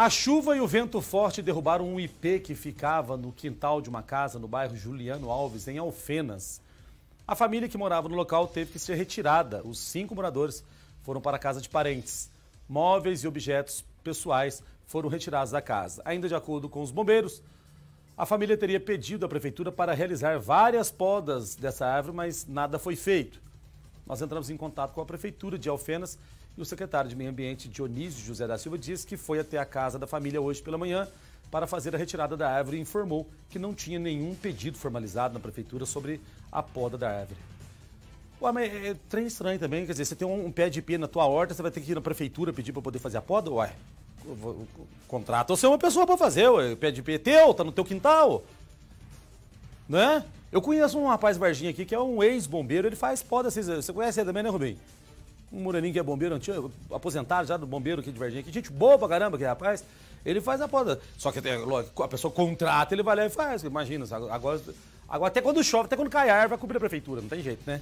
A chuva e o vento forte derrubaram um IP que ficava no quintal de uma casa no bairro Juliano Alves, em Alfenas. A família que morava no local teve que ser retirada. Os cinco moradores foram para a casa de parentes. Móveis e objetos pessoais foram retirados da casa. Ainda de acordo com os bombeiros, a família teria pedido à prefeitura para realizar várias podas dessa árvore, mas nada foi feito. Nós entramos em contato com a Prefeitura de Alfenas e o secretário de Meio Ambiente, Dionísio José da Silva, disse que foi até a casa da família hoje pela manhã para fazer a retirada da árvore e informou que não tinha nenhum pedido formalizado na Prefeitura sobre a poda da árvore. Ué, mas é, é trem estranho também, quer dizer, você tem um, pé de pé na tua horta, você vai ter que ir na prefeitura pedir para poder fazer a poda? Ué, contrata você é uma pessoa para fazer, ué, pé de pé é teu, tá no teu quintal né? Eu conheço um rapaz Varginha aqui que é um ex-bombeiro, ele faz poda. Você conhece ele também, né, Rubem? Um moreninho que é bombeiro antigo, aposentado já do bombeiro aqui de Varginha. Que gente boa pra caramba, que rapaz. Ele faz a poda. Só que é, a pessoa contrata, ele vai lá e faz. Imagina, agora, agora até quando chove, até quando cai a árvore, vai cumprir a prefeitura. Não tem jeito, né?